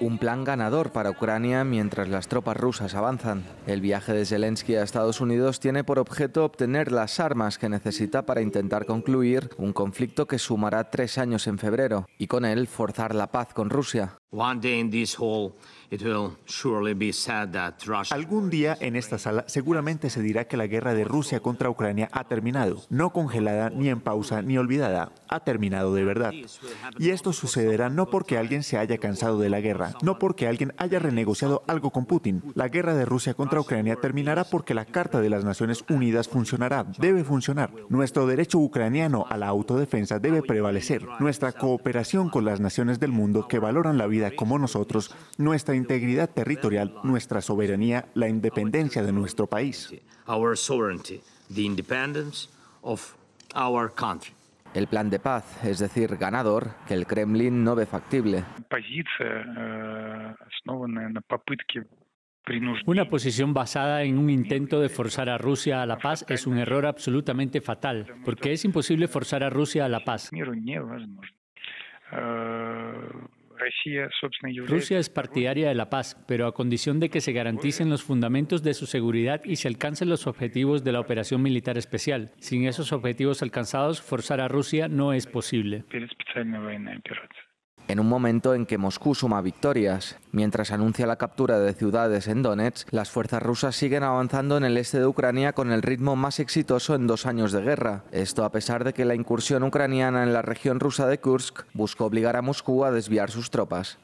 un plan ganador para Ucrania mientras las tropas rusas avanzan. El viaje de Zelensky a Estados Unidos tiene por objeto obtener las armas que necesita para intentar concluir un conflicto que sumará tres años en febrero y con él forzar la paz con Rusia. Algún día en esta sala seguramente se dirá que la guerra de Rusia contra Ucrania ha terminado, no congelada, ni en pausa, ni olvidada, ha terminado de verdad. Y esto sucederá no porque alguien se haya cansado de la guerra, no porque alguien haya renegociado algo con Putin. La guerra de Rusia contra Ucrania terminará porque la Carta de las Naciones Unidas funcionará, debe funcionar. Nuestro derecho ucraniano a la autodefensa debe prevalecer. Nuestra cooperación con las naciones del mundo que valoran la vida como nosotros, nuestra integridad territorial, nuestra soberanía, la independencia de nuestro país. El plan de paz, es decir, ganador, que el Kremlin no ve factible. Eh, Una posición basada en un intento de forzar a Rusia a la paz es un error absolutamente fatal, porque es imposible forzar a Rusia a la paz. Rusia es partidaria de la paz, pero a condición de que se garanticen los fundamentos de su seguridad y se alcancen los objetivos de la operación militar especial. Sin esos objetivos alcanzados, forzar a Rusia no es posible en un momento en que Moscú suma victorias. Mientras anuncia la captura de ciudades en Donetsk, las fuerzas rusas siguen avanzando en el este de Ucrania con el ritmo más exitoso en dos años de guerra. Esto a pesar de que la incursión ucraniana en la región rusa de Kursk buscó obligar a Moscú a desviar sus tropas.